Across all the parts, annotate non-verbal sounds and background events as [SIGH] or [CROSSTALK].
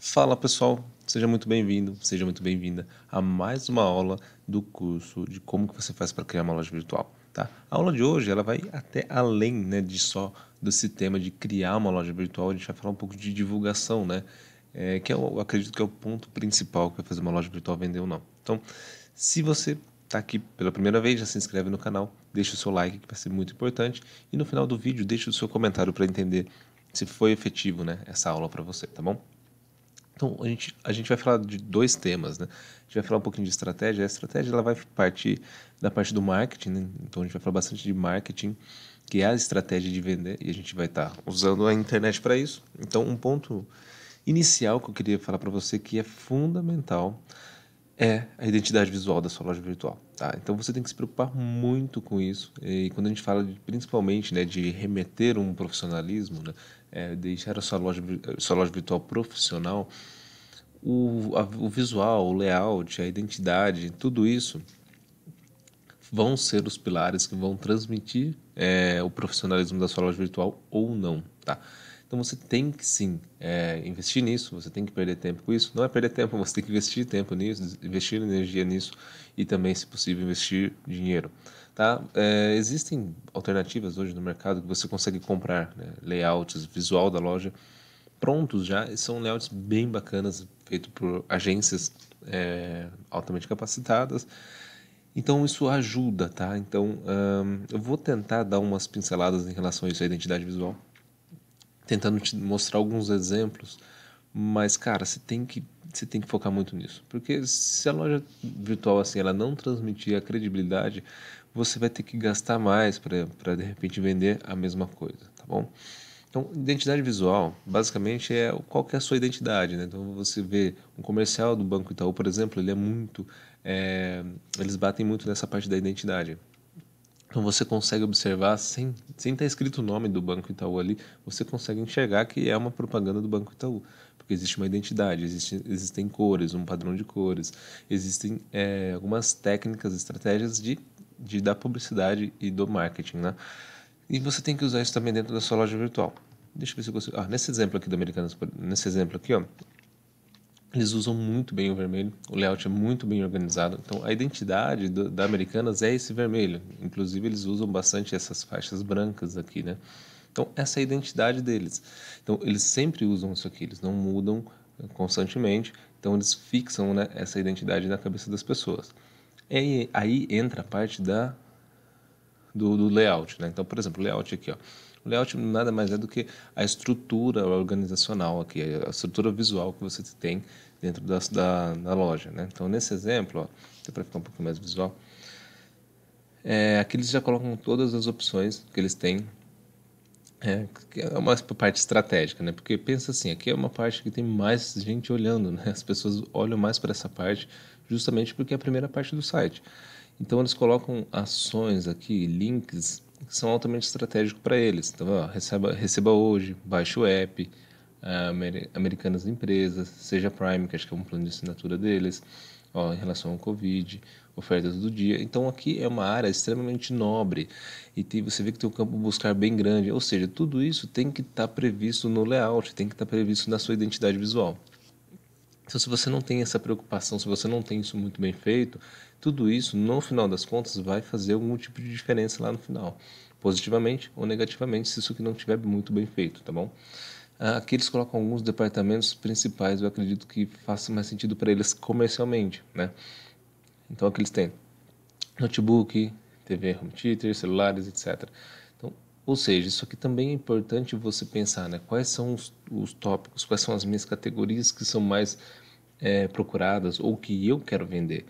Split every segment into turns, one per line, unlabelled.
Fala pessoal, seja muito bem-vindo, seja muito bem-vinda a mais uma aula do curso de como que você faz para criar uma loja virtual. Tá? A aula de hoje ela vai até além né, de só desse tema de criar uma loja virtual, a gente vai falar um pouco de divulgação, né? É, que é eu acredito que é o ponto principal que vai fazer uma loja virtual vender ou não. Então, se você está aqui pela primeira vez, já se inscreve no canal, deixa o seu like que vai ser muito importante e no final do vídeo deixa o seu comentário para entender se foi efetivo né, essa aula para você, tá bom? Então, a gente, a gente vai falar de dois temas, né? A gente vai falar um pouquinho de estratégia. A estratégia ela vai partir da parte do marketing, né? Então, a gente vai falar bastante de marketing, que é a estratégia de vender, e a gente vai estar tá usando a internet para isso. Então, um ponto inicial que eu queria falar para você que é fundamental é a identidade visual da sua loja virtual. Tá? Então, você tem que se preocupar muito com isso. E quando a gente fala de, principalmente né, de remeter um profissionalismo, né? É, deixar a sua loja, sua loja virtual profissional, o, a, o visual, o layout, a identidade, tudo isso vão ser os pilares que vão transmitir é, o profissionalismo da sua loja virtual ou não, tá? Então você tem que sim é, investir nisso, você tem que perder tempo com isso. Não é perder tempo, [LAUGHS] você tem que investir tempo nisso, investir energia nisso e também, se possível, investir dinheiro. Tá? É, existem alternativas hoje no mercado que você consegue comprar né? layouts, visual da loja prontos já, e são layouts bem bacanas, feito por agências é, altamente capacitadas. Então isso ajuda, tá? Então eu vou tentar dar umas pinceladas em relação a isso, a identidade visual, tentando te mostrar alguns exemplos. Mas cara, você tem que você tem que focar muito nisso, porque se a loja virtual assim ela não transmitir a credibilidade, você vai ter que gastar mais para de repente vender a mesma coisa, tá bom? Então, identidade visual, basicamente, é qual que é a sua identidade. Né? Então, você vê um comercial do Banco Itaú, por exemplo, ele é muito... É, eles batem muito nessa parte da identidade. Então, você consegue observar, sem, sem estar tá escrito o nome do Banco Itaú ali, você consegue enxergar que é uma propaganda do Banco Itaú. Porque existe uma identidade, existe, existem cores, um padrão de cores, existem é, algumas técnicas, estratégias de, de, da publicidade e do marketing, né? E você tem que usar isso também dentro da sua loja virtual. Deixa eu ver se eu consigo. Ah, nesse exemplo aqui do Americanas, nesse exemplo aqui, ó, eles usam muito bem o vermelho, o layout é muito bem organizado. Então, a identidade do, da Americanas é esse vermelho. Inclusive, eles usam bastante essas faixas brancas aqui, né? Então, essa é a identidade deles. Então, eles sempre usam isso aqui, eles não mudam constantemente. Então, eles fixam né, essa identidade na cabeça das pessoas. E é aí entra a parte da do, do layout. Né? Então, por exemplo, o layout aqui. Ó. O layout nada mais é do que a estrutura organizacional aqui, a estrutura visual que você tem dentro da, da, da loja. Né? Então, nesse exemplo, para ficar um pouco mais visual, é, aqui eles já colocam todas as opções que eles têm é, é uma parte estratégica, né? Porque pensa assim, aqui é uma parte que tem mais gente olhando, né? As pessoas olham mais para essa parte justamente porque é a primeira parte do site. Então eles colocam ações aqui, links que são altamente estratégicos para eles. Então, ó, receba, receba hoje, baixe o app, eh, Americanas Empresas, seja Prime, que acho que é um plano de assinatura deles, ó, em relação ao Covid, ofertas do dia. Então aqui é uma área extremamente nobre e tem, você vê que tem um campo buscar bem grande. Ou seja, tudo isso tem que estar tá previsto no layout, tem que estar tá previsto na sua identidade visual. Então, se você não tem essa preocupação, se você não tem isso muito bem feito, tudo isso, no final das contas, vai fazer algum tipo de diferença lá no final, positivamente ou negativamente, se isso aqui não estiver muito bem feito, tá bom? Ah, aqui eles colocam alguns departamentos principais, eu acredito que faça mais sentido para eles comercialmente, né? Então, aqui eles têm notebook, TV, home theater, celulares, etc. Então, ou seja, isso aqui também é importante você pensar, né? Quais são os, os tópicos, quais são as minhas categorias que são mais é, procuradas ou que eu quero vender.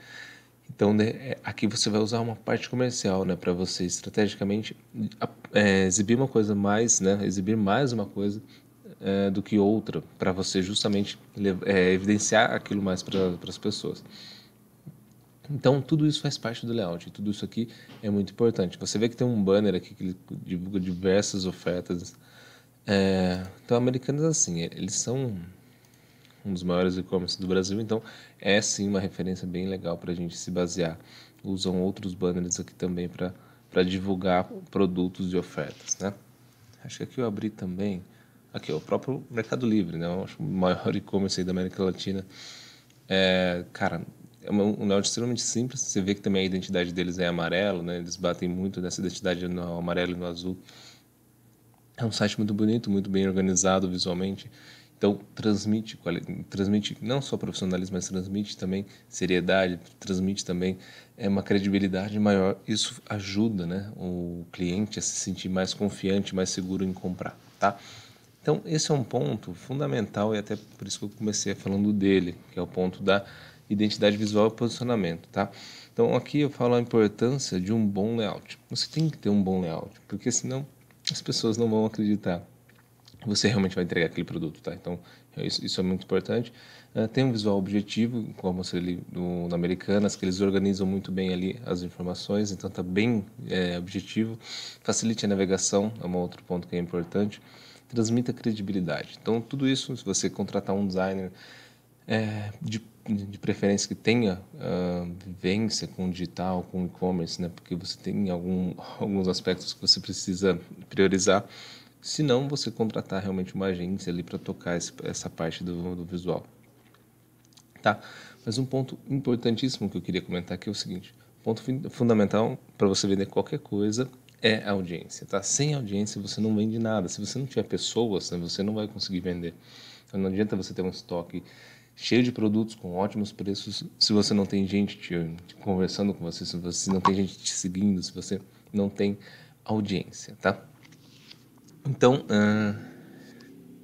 Então, né, é, aqui você vai usar uma parte comercial, né, para você estrategicamente é, exibir uma coisa mais, né, exibir mais uma coisa é, do que outra, para você justamente é, evidenciar aquilo mais para as pessoas. Então, tudo isso faz parte do layout, tudo isso aqui é muito importante. Você vê que tem um banner aqui que divulga diversas ofertas. É, então, americanos assim, é, eles são um dos maiores e-commerce do Brasil, então é sim uma referência bem legal para a gente se basear. Usam outros banners aqui também para divulgar produtos e ofertas, né? Acho que aqui eu abri também, aqui o próprio Mercado Livre, né? o maior e-commerce da América Latina. É, cara, é um layout extremamente simples, você vê que também a identidade deles é amarelo, né? Eles batem muito nessa identidade no amarelo e no azul. É um site muito bonito, muito bem organizado visualmente então, transmite, transmite não só profissionalismo, mas transmite também seriedade, transmite também é, uma credibilidade maior. Isso ajuda né, o cliente a se sentir mais confiante, mais seguro em comprar. Tá? Então, esse é um ponto fundamental e até por isso que eu comecei falando dele, que é o ponto da identidade visual e posicionamento. Tá? Então, aqui eu falo a importância de um bom layout. Você tem que ter um bom layout, porque senão as pessoas não vão acreditar você realmente vai entregar aquele produto, tá? Então, é isso, isso é muito importante. Uh, tem um visual objetivo, como eu mostrei ali do, do Americanas, que eles organizam muito bem ali as informações, então tá bem é, objetivo. Facilite a navegação, é um outro ponto que é importante. Transmita credibilidade. Então, tudo isso, se você contratar um designer é, de, de preferência que tenha uh, vivência com digital, com e-commerce, né? Porque você tem algum, [LAUGHS] alguns aspectos que você precisa priorizar, se não você contratar realmente uma agência ali para tocar esse, essa parte do, do, visual. Tá? Mas um ponto importantíssimo que eu queria comentar aqui é o seguinte: ponto fundamental para você vender qualquer coisa é a audiência, tá? Sem audiência você não vende nada. Se você não tiver pessoas, né, você não vai conseguir vender. Então não adianta você ter um estoque cheio de produtos com ótimos preços se você não tem gente te, te conversando com você, se você não tem gente te seguindo, se você não tem audiência, tá? Então, ah,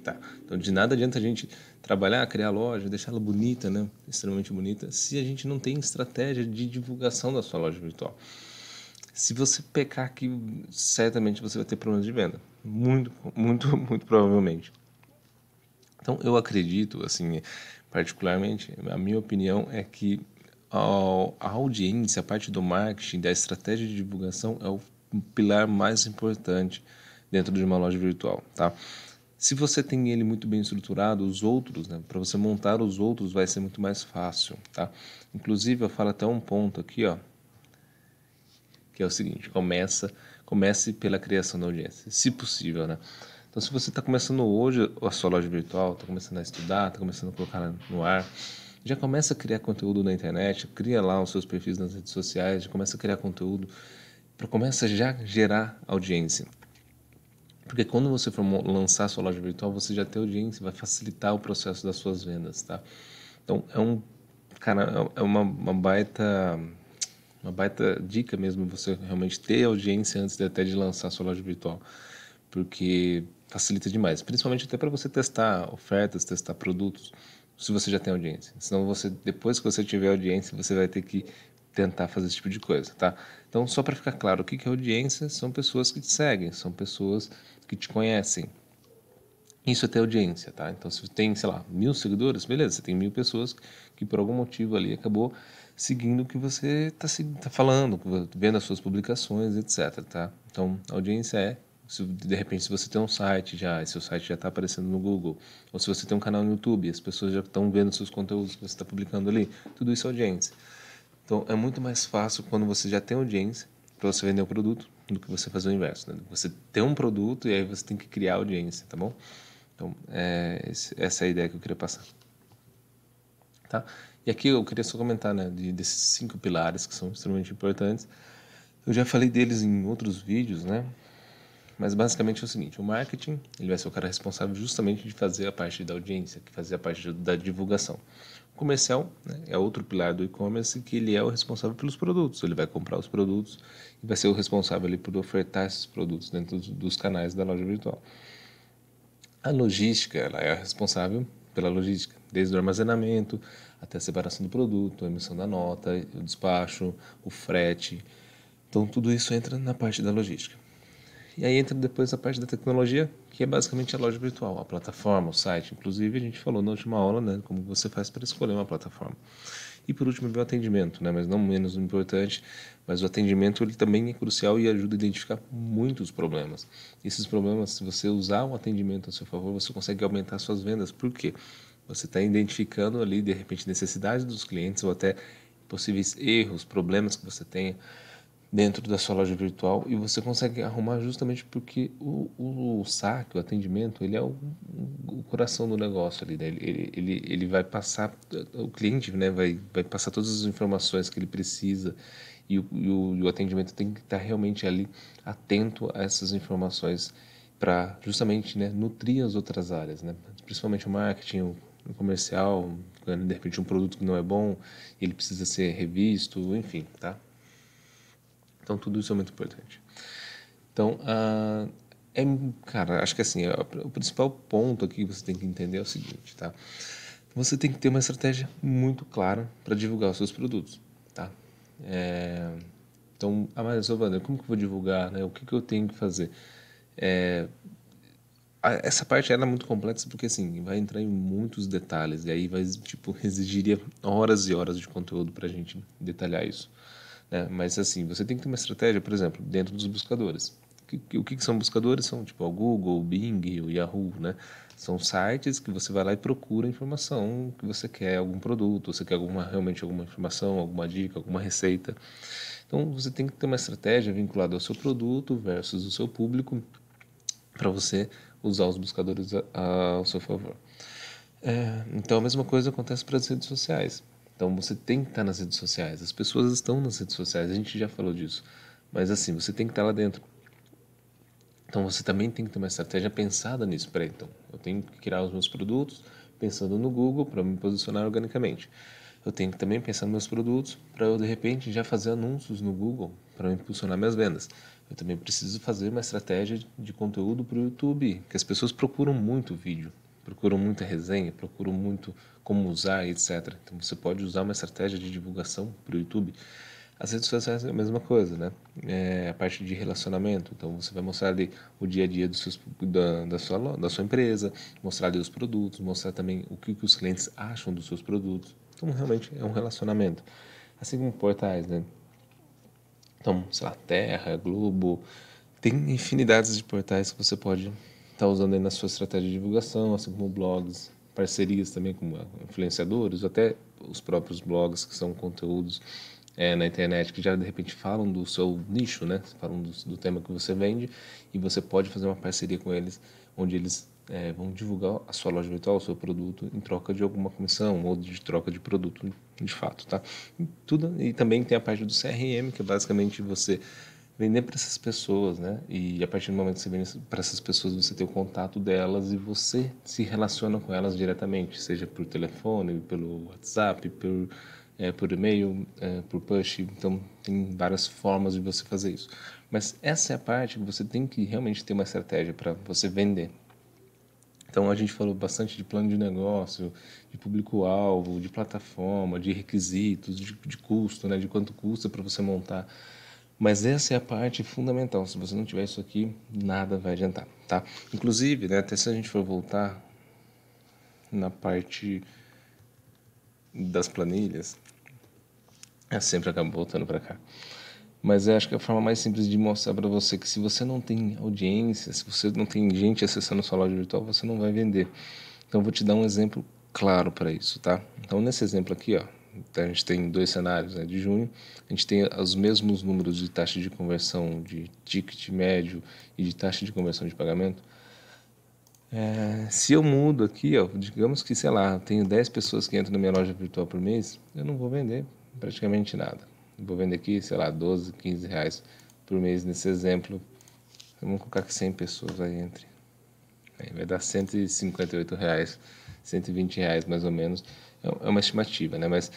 tá. Então, de nada adianta a gente trabalhar, criar a loja, deixar ela bonita, né? Extremamente bonita, se a gente não tem estratégia de divulgação da sua loja virtual. Se você pecar aqui, certamente você vai ter problemas de venda. Muito, muito, [LAUGHS] muito provavelmente. Então, eu acredito, assim, particularmente, a minha opinião é que a audiência, a parte do marketing, da estratégia de divulgação é o pilar mais importante dentro de uma loja virtual, tá? Se você tem ele muito bem estruturado, os outros, né, para você montar os outros vai ser muito mais fácil, tá? Inclusive, eu falo até um ponto aqui, ó, que é o seguinte, começa, comece pela criação da audiência, se possível, né? Então, se você está começando hoje a sua loja virtual, está começando a estudar, está começando a colocar no ar, já começa a criar conteúdo na internet, cria lá os seus perfis nas redes sociais, já começa a criar conteúdo, para começa já gerar audiência. Porque quando você for lançar sua loja virtual, você já tem audiência, vai facilitar o processo das suas vendas, tá? Então, é um cara, é, é uma, uma baita uma baita dica mesmo você realmente ter audiência antes de até de lançar sua loja virtual, porque facilita demais, principalmente até para você testar ofertas, testar produtos, se você já tem audiência. Senão você depois que você tiver audiência, você vai ter que tentar fazer esse tipo de coisa, tá? Então, só para ficar claro, o que é audiência? São pessoas que te seguem, são pessoas que te conhecem. Isso é ter audiência, tá? Então, se tem, sei lá, mil seguidores, beleza, você tem mil pessoas que por algum motivo ali acabou seguindo o que você está tá falando, vendo as suas publicações, etc, tá? Então, audiência é, se, de repente, se você tem um site já, e seu site já está aparecendo no Google, ou se você tem um canal no YouTube, as pessoas já estão vendo seus conteúdos que você está publicando ali, tudo isso é audiência. Então, é muito mais fácil quando você já tem audiência para você vender o produto do que você fazer o inverso. Né? Você tem um produto e aí você tem que criar audiência, tá bom? Então, é, essa é a ideia que eu queria passar. Tá? E aqui eu queria só comentar né, de, desses cinco pilares que são extremamente importantes. Eu já falei deles em outros vídeos, né? Mas basicamente é o seguinte, o marketing ele vai ser o cara responsável justamente de fazer a parte da audiência, que fazer a parte da divulgação comercial né, é outro pilar do e-commerce que ele é o responsável pelos produtos. Ele vai comprar os produtos e vai ser o responsável ali por ofertar esses produtos dentro dos canais da loja virtual. A logística ela é responsável pela logística, desde o armazenamento até a separação do produto, a emissão da nota, o despacho, o frete. Então tudo isso entra na parte da logística. E aí entra depois a parte da tecnologia, que é basicamente a loja virtual, a plataforma, o site. Inclusive, a gente falou na última aula, né, como você faz para escolher uma plataforma. E por último, o atendimento, né, mas não menos importante, mas o atendimento ele também é crucial e ajuda a identificar muitos problemas. Esses problemas, se você usar o atendimento a seu favor, você consegue aumentar suas vendas. Por quê? Você está identificando ali, de repente, necessidades dos clientes ou até possíveis erros, problemas que você tenha dentro da sua loja virtual e você consegue arrumar justamente porque o, o, o saque, o atendimento, ele é o, o coração do negócio ali, né? ele, ele, ele, ele vai passar, o cliente né, vai, vai passar todas as informações que ele precisa e o, e o, e o atendimento tem que estar realmente ali atento a essas informações para justamente né, nutrir as outras áreas, né? principalmente o marketing, o, o comercial, de repente um produto que não é bom, ele precisa ser revisto, enfim, tá? Então, tudo isso é muito importante. Então, uh, é, cara, acho que assim, o principal ponto aqui que você tem que entender é o seguinte, tá? Você tem que ter uma estratégia muito clara para divulgar os seus produtos, tá? É, então, ah, mas, Wander, como que eu vou divulgar, né? O que, que eu tenho que fazer? É, essa parte era é muito complexa porque assim vai entrar em muitos detalhes e aí vai tipo [LAUGHS] exigiria horas e horas de conteúdo para a gente detalhar isso né? Mas assim, você tem que ter uma estratégia, por exemplo, dentro dos buscadores. O que, são buscadores? São tipo o Google, o Bing, o Yahoo, né? São sites que você vai lá e procura informação que você quer, algum produto, você quer alguma, realmente alguma informação, alguma dica, alguma receita. Então você tem que ter uma estratégia vinculada ao seu produto versus o seu público para você usar os buscadores a, ao seu favor. É, então a mesma coisa acontece para as redes sociais. Então você tem que estar nas redes sociais. As pessoas estão nas redes sociais, a gente já falou disso. Mas assim, você tem que estar lá dentro. Então você também tem que ter uma estratégia pensada nisso. Peraí, então, eu tenho que criar os meus produtos pensando no Google para me posicionar organicamente. Eu tenho que também pensar nos meus produtos para eu, de repente, já fazer anúncios no Google para impulsionar minhas vendas. Eu também preciso fazer uma estratégia de conteúdo para o YouTube, que as pessoas procuram muito vídeo procuram muita resenha, procuram muito como usar, etc. Então você pode usar uma estratégia de divulgação para o YouTube. As redes sociais é a mesma coisa, né? É a parte de relacionamento. Então você vai mostrar ali o dia a dia seus, da, da, sua, da sua empresa, mostrar ali os produtos, mostrar também o que, que os clientes acham dos seus produtos. Então realmente é um relacionamento. Assim como portais, né? Então, sei lá, Terra, Globo, tem infinidades de portais que você pode está usando aí na sua estratégia de divulgação, assim como blogs, parcerias também com ah, influenciadores, até os próprios blogs que são conteúdos é, na internet que já de repente falam do seu nicho, né? Falam do, do, tema que você vende e você pode fazer uma parceria com eles, onde eles é, vão divulgar a sua loja virtual, o seu produto em troca de alguma comissão ou de troca de produto, de fato, tá? E tudo e também tem a parte do CRM que é basicamente você vender para essas pessoas, né? E a partir do momento que você vende para essas pessoas, você tem o contato delas e você se relaciona com elas diretamente, seja por telefone, pelo WhatsApp, por, é, por e-mail, é, por push. Então, tem várias formas de você fazer isso. Mas essa é a parte que você tem que realmente ter uma estratégia para você vender. Então, a gente falou bastante de plano de negócio, de público-alvo, de plataforma, de requisitos, de, de custo, né? De quanto custa para você montar mas essa é a parte fundamental. Se você não tiver isso aqui, nada vai adiantar, tá? Inclusive, né, até se a gente for voltar na parte das planilhas, eu é, sempre acabo voltando para cá. Mas eu acho que é a forma mais simples de mostrar para você é que se você não tem audiência, se você não tem gente acessando sua loja virtual, você não vai vender. Então, eu vou te dar um exemplo claro para isso, tá? Então, nesse exemplo aqui, ó, então, a gente tem dois cenários né, de junho. A gente tem os mesmos números de taxa de conversão de ticket médio e de taxa de conversão de pagamento. É, se eu mudo aqui, ó, digamos que, sei lá, tenho 10 pessoas que entram na minha loja virtual por mês, eu não vou vender praticamente nada. Eu vou vender aqui, sei lá, 12, 15 reais por mês nesse exemplo. Vamos colocar que 100 pessoas aí entre. Aí vai dar 158 reais, 120 reais mais ou menos é, é uma estimativa, né? Mas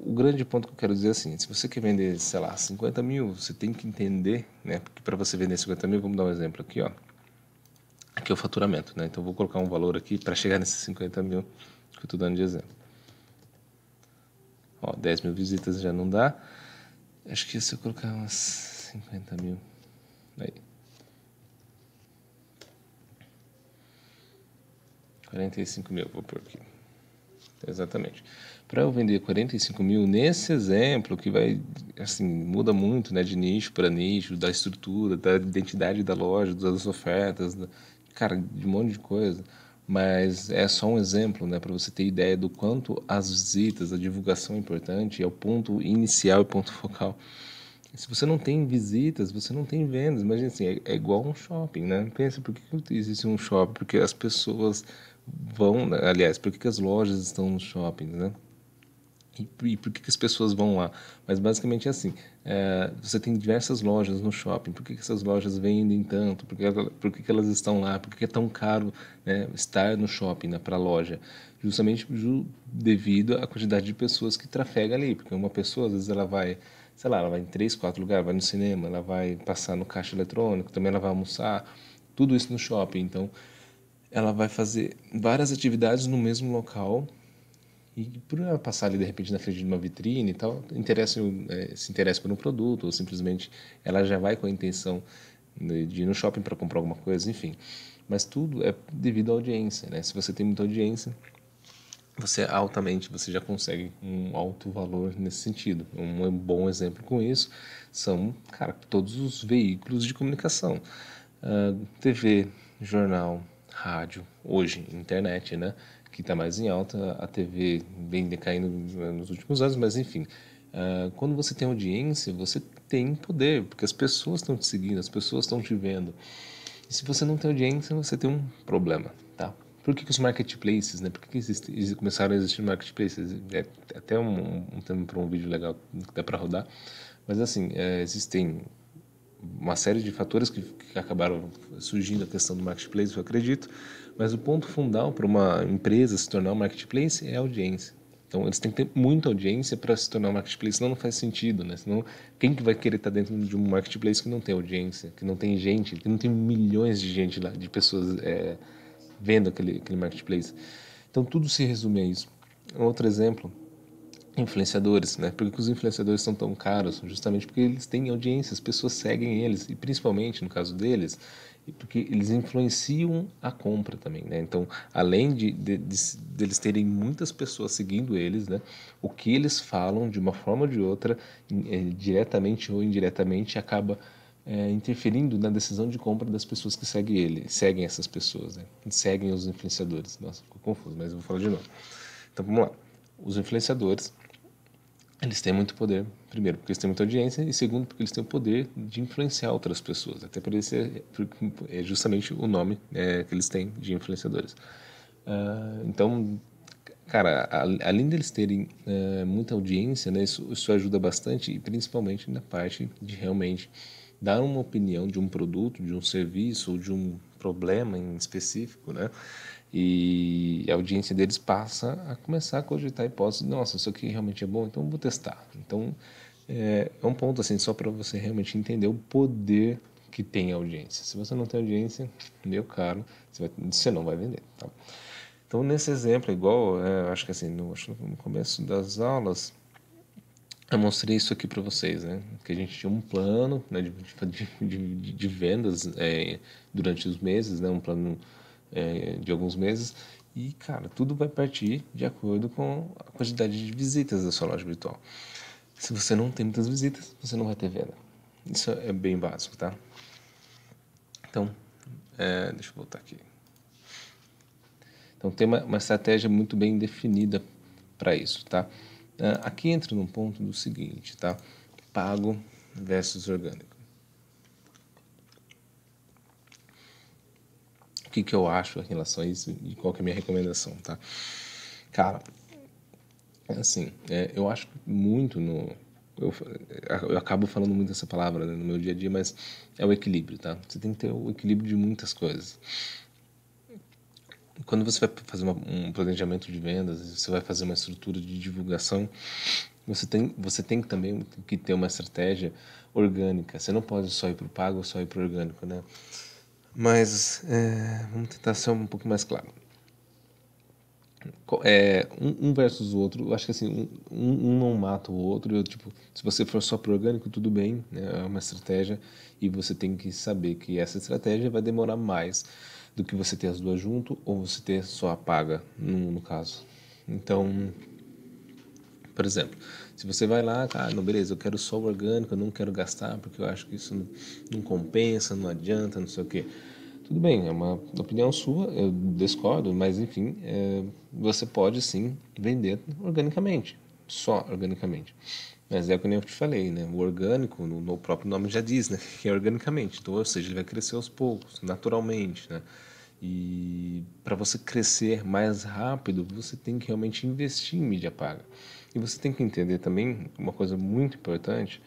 o grande ponto que eu quero dizer é assim, se você quer vender, sei lá, 50 mil, você tem que entender, né? Porque para você vender 50 mil, vamos dar um exemplo aqui, ó. Aqui é o faturamento, né? Então, vou colocar um valor aqui para chegar nesses 50 mil que eu estou dando de exemplo. Ó, 10 mil visitas já não dá. Acho que se eu colocar umas 50 mil... Aí. 45 mil, vou pôr aqui. Exatamente. Para eu vender 45 mil, nesse exemplo, que vai, assim, muda muito, né, de nicho para nicho, da estrutura, da identidade da loja, das ofertas, da, cara, de um monte de coisa. Mas é só um exemplo, né, para você ter ideia do quanto as visitas, a divulgação é importante, é o ponto inicial e ponto focal. Se você não tem visitas, você não tem vendas. Imagina assim, é, é igual um shopping, né? Pensa, por que existe um shopping? Porque as pessoas vão... Né? Aliás, por que as lojas estão nos shoppings, né? e, por que, que as pessoas vão lá? Mas basicamente é assim: é, você tem diversas lojas no shopping, por que, que essas lojas vendem tanto? Por que, por que, que elas estão lá? Por que, que é tão caro né, estar no shopping né, para a loja? Justamente devido à quantidade de pessoas que trafega ali, porque uma pessoa às vezes ela vai sei lá, ela vai em três, quatro lugares, vai no cinema, ela vai passar no caixa eletrônico, também ela vai almoçar, tudo isso no shopping. Então, ela vai fazer várias atividades no mesmo local e por ela passar ali de repente na frente de uma vitrine e tal, interessa, é, se interessa por um produto ou simplesmente ela já vai com a intenção de ir no shopping para comprar alguma coisa, enfim. Mas tudo é devido à audiência, né? Se você tem muita audiência, você altamente você já consegue um alto valor nesse sentido. Um bom exemplo com isso são, cara, todos os veículos de comunicação. Uh, ah, TV, jornal, rádio, hoje internet, né? Que está mais em alta, a TV vem decaindo nos últimos anos, mas enfim. Uh, quando você tem audiência, você tem poder, porque as pessoas estão te seguindo, as pessoas estão te vendo. E se você não tem audiência, você tem um problema, tá? por que, que os marketplaces, né? Por que, que existe, começaram a existir marketplaces? É, é até um, um tema para um vídeo legal que dá para rodar. Mas, assim, é, existem uma série de fatores que, que acabaram surgindo a questão do marketplace, eu acredito. Mas o ponto fundal para uma empresa se tornar um marketplace é a audiência. Então, eles têm que ter muita audiência para se tornar um marketplace, senão não faz sentido, né? Senão, quem que vai querer estar tá dentro de um marketplace que não tem audiência, que não tem gente, que não tem milhões de gente lá, de pessoas... É, vendo aquele, aquele marketplace. Então tudo se resume a isso. Outro exemplo, influenciadores, né? Por que os influenciadores são tão caros? Justamente porque eles têm audiência, as pessoas seguem eles e principalmente no caso deles, porque eles influenciam a compra também, né? Então, além de, de, de, de eles terem muitas pessoas seguindo eles, né? O que eles falam de uma forma ou de outra, eh, diretamente ou indiretamente, acaba é, interferindo na decisão de compra das pessoas que seguem ele, seguem essas pessoas, né? seguem os influenciadores. Nossa, ficou confuso, mas eu vou falar de novo. Então vamos lá. Os influenciadores, eles têm muito poder, primeiro, porque eles têm muita audiência, e segundo, porque eles têm o poder de influenciar outras pessoas. Até por isso é, é justamente o nome é, que eles têm de influenciadores. Uh, então, cara, além deles terem uh, muita audiência, né, isso, isso ajuda bastante, e principalmente na parte de realmente dar uma opinião de um produto, de um serviço ou de um problema em específico, né? E a audiência deles passa a começar a cogitar a hipótese, nossa, isso aqui realmente é bom, então vou testar. Então, é, é, um ponto assim, só para você realmente entender o poder que tem a audiência. Se você não tem audiência, meu caro, você, vai, você não vai vender, tá? Então, nesse exemplo, igual, é, acho que assim, no, acho no começo das aulas, eu mostrei isso aqui para vocês, né? Que a gente tinha um plano né, de, de, de, de vendas é, durante os meses, né? Um plano é, de alguns meses. E, cara, tudo vai partir de acordo com a quantidade de visitas da sua loja virtual. Se você não tem muitas visitas, você não vai ter venda. Isso é bem básico, tá? Então, é, deixa eu voltar aqui. Então, tem uma, uma estratégia muito bem definida para isso, tá? Ah, aqui entra num ponto do seguinte, tá? Pago versus orgânico. O que, que eu acho em relação a isso e qual que é a minha recomendação, tá? Cara, assim, é, eu acho muito no... Eu, eu acabo falando muito essa palavra né, no meu dia a dia, mas é o equilíbrio, tá? Você tem que ter o equilíbrio de muitas coisas quando você vai fazer uma, um planejamento de vendas, você vai fazer uma estrutura de divulgação, você tem, você tem também que ter uma estratégia orgânica. Você não pode só ir para o pago ou só ir para o orgânico, né? Mas é, vamos tentar ser um pouco mais claro. É, um, um, versus o outro, eu acho que assim, um, um, não mata o outro. Eu, tipo, se você for só pro orgânico, tudo bem, né? é uma estratégia e você tem que saber que essa estratégia vai demorar mais do que você ter as duas junto ou você ter só a paga, no, no caso. Então, por exemplo, se você vai lá, ah, não, beleza, eu quero só o orgânico, eu não quero gastar porque eu acho que isso não, não compensa, não adianta, não sei o quê. Tudo bem, é uma opinião sua, eu discordo, mas enfim, é, você pode sim vender organicamente, só organicamente. Mas é o que eu te falei, né? O orgânico, no, no, próprio nome já diz, né? [LAUGHS] Que é organicamente. Então, ou seja, ele vai crescer aos poucos, naturalmente, né? E para você crescer mais rápido, você tem que realmente investir em mídia paga. E você tem que entender também uma coisa muito importante,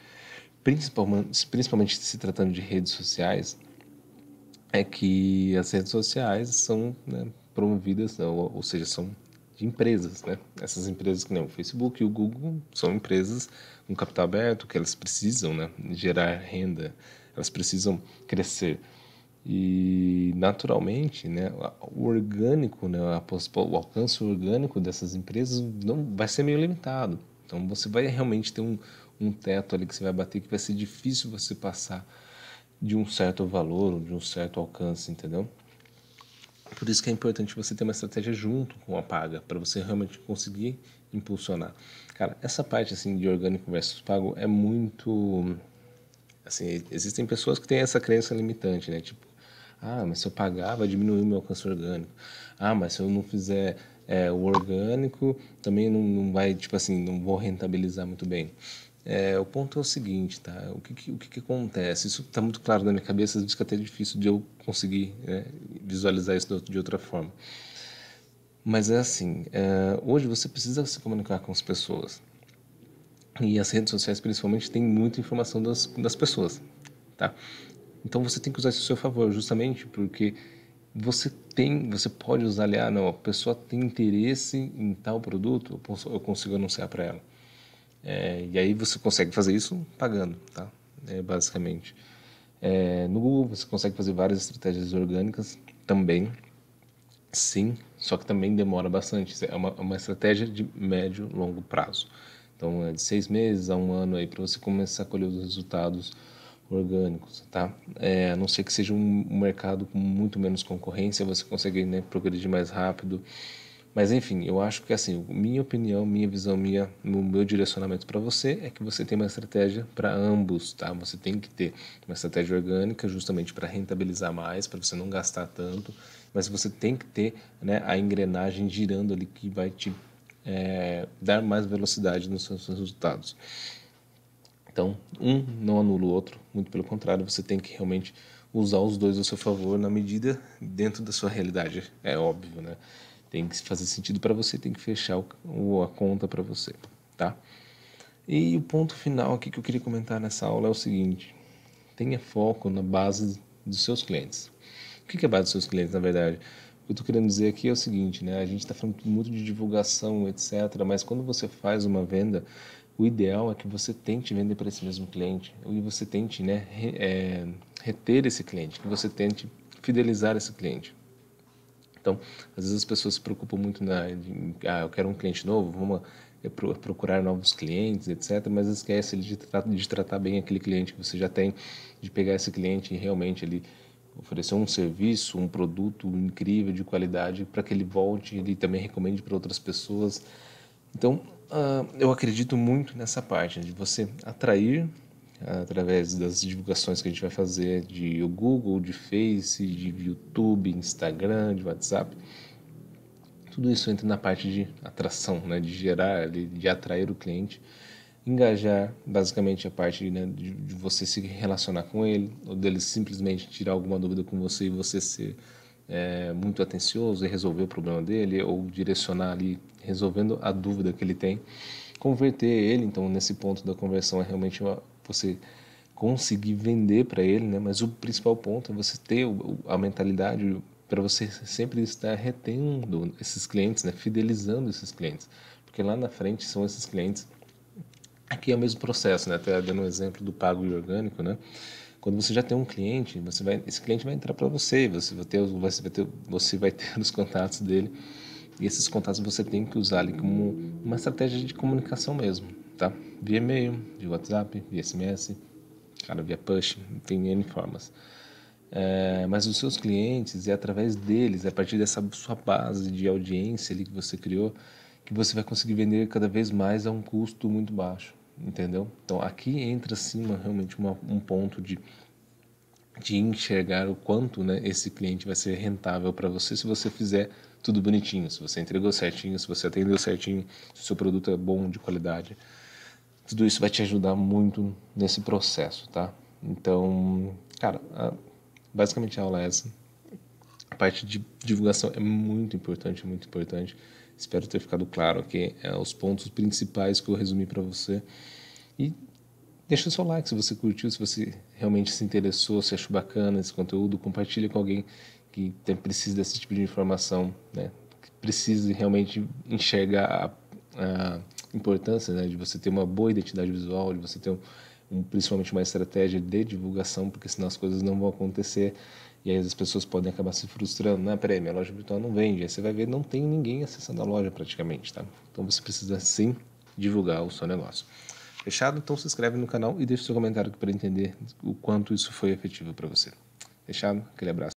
principalmente, principalmente se tratando de redes sociais, é que as redes sociais são né, promovidas, ou, ou seja, são de empresas, né? Essas empresas que nem o Facebook e o Google são empresas com capital aberto, que elas precisam, né, gerar renda, elas precisam crescer. E naturalmente, né, o orgânico, né, o alcance orgânico dessas empresas não vai ser meio limitado. Então você vai realmente ter um, um teto ali que você vai bater que vai ser difícil você passar de um certo valor, de um certo alcance, entendeu? Por isso que é importante você ter uma estratégia junto com a paga, para você realmente conseguir impulsionar. Cara, essa parte assim de orgânico versus pago é muito assim, existem pessoas que têm essa crença limitante, né? Tipo, ah, mas se eu pagar vai diminuir o meu alcance orgânico. Ah, mas se eu não fizer é, o orgânico, também não, não vai, tipo assim, não vou rentabilizar muito bem. É, o ponto é o seguinte, tá? O que, que o que, que, acontece? Isso está muito claro na minha cabeça, às vezes fica até é difícil de eu conseguir né, visualizar isso de outra forma. Mas é assim, é, hoje você precisa se comunicar com as pessoas. E as redes sociais, principalmente, têm muita informação das, das pessoas, tá? Então você tem que usar isso a seu favor, justamente porque você tem, você pode usar ali, ah, não, a pessoa tem interesse em tal produto, eu consigo anunciar para ela. É, e aí você consegue fazer isso pagando, tá? É, basicamente. É, no Google você consegue fazer várias estratégias orgânicas também, sim, só que também demora bastante. É uma, uma estratégia de médio longo prazo. Então é de seis meses a um ano aí para você começar a colher os resultados orgânicos, tá? É, a não ser que seja um mercado com muito menos concorrência, você consegue né, progredir mais rápido mas enfim, eu acho que assim, minha opinião, minha visão, minha, o meu direcionamento para você é que você tem uma estratégia para ambos, tá? Você tem que ter uma estratégia orgânica justamente para rentabilizar mais, para você não gastar tanto, mas você tem que ter né, a engrenagem girando ali que vai te é, dar mais velocidade nos seus resultados. Então, um não anula o outro, muito pelo contrário, você tem que realmente usar os dois a seu favor na medida dentro da sua realidade, é óbvio, né? Tem que fazer sentido para você, tem que fechar o, a conta para você, tá? E o ponto final aqui que eu queria comentar nessa aula é o seguinte: tenha foco na base dos seus clientes. O que é a base dos seus clientes, na verdade? O que eu estou querendo dizer aqui é o seguinte, né? A gente está falando muito de divulgação, etc. Mas quando você faz uma venda, o ideal é que você tente vender para esse mesmo cliente, e você tente, né, re, é, reter esse cliente, que você tente fidelizar esse cliente. Então, às vezes as pessoas se preocupam muito na, de, ah, eu quero um cliente novo, vamos eh, procurar novos clientes, etc. Mas esquece de, tratar, de tratar bem aquele cliente que você já tem, de pegar esse cliente e realmente ele oferecer um serviço, um produto incrível de qualidade para que ele volte e também recomende para outras pessoas. Então, uh, eu acredito muito nessa parte de você atrair através das divulgações que a gente vai fazer de Google, de Face, de YouTube, Instagram, de WhatsApp. Tudo isso entra na parte de atração, né? de gerar, de, atrair o cliente. Engajar, basicamente, a parte né, de, de, você se relacionar com ele, ou dele simplesmente tirar alguma dúvida com você e você ser é, muito atencioso e resolver o problema dele, ou direcionar ali, resolvendo a dúvida que ele tem. Converter ele, então, nesse ponto da conversão é realmente uma, você conseguir vender para ele, né? Mas o principal ponto é você ter a mentalidade para você sempre estar retendo esses clientes, né? Fidelizando esses clientes, porque lá na frente são esses clientes. Aqui é o mesmo processo, né? Até dando um exemplo do pago e orgânico, né? Quando você já tem um cliente, você vai, esse cliente vai entrar para você, você vai ter, você vai ter, você vai ter os contatos dele. E esses contatos você tem que usar ali como uma estratégia de comunicação mesmo tá? Via e-mail, via WhatsApp, via SMS, cara, via push, tem N formas. É, mas os seus clientes e é através deles, é a partir dessa sua base de audiência ali que você criou, que você vai conseguir vender cada vez mais a um custo muito baixo, entendeu? Então aqui entra sim uma, realmente uma, um ponto de de enxergar o quanto né, esse cliente vai ser rentável para você se você fizer tudo bonitinho, se você entregou certinho, se você atendeu certinho, se o seu produto é bom, de qualidade tudo isso vai te ajudar muito nesse processo, tá? Então, cara, a, basicamente a aula é essa. A parte de divulgação é muito importante, muito importante. Espero ter ficado claro aqui é, os pontos principais que eu resumi para você. E deixa o seu like se você curtiu, se você realmente se interessou, se achou bacana esse conteúdo, compartilha com alguém que tem, precisa desse tipo de informação, né? Que precisa realmente enxergar a, a importância né, de você ter uma boa identidade visual, de você ter um, um, principalmente uma estratégia de divulgação, porque senão as coisas não vão acontecer e aí as pessoas podem acabar se frustrando. Não, peraí, minha loja virtual não vende. Aí você vai ver, não tem ninguém acessando a loja praticamente, tá? Então você precisa sim divulgar o seu negócio. Fechado? Então se inscreve no canal e deixa seu comentário para entender o quanto isso foi efetivo para você. Fechado? Aquele abraço.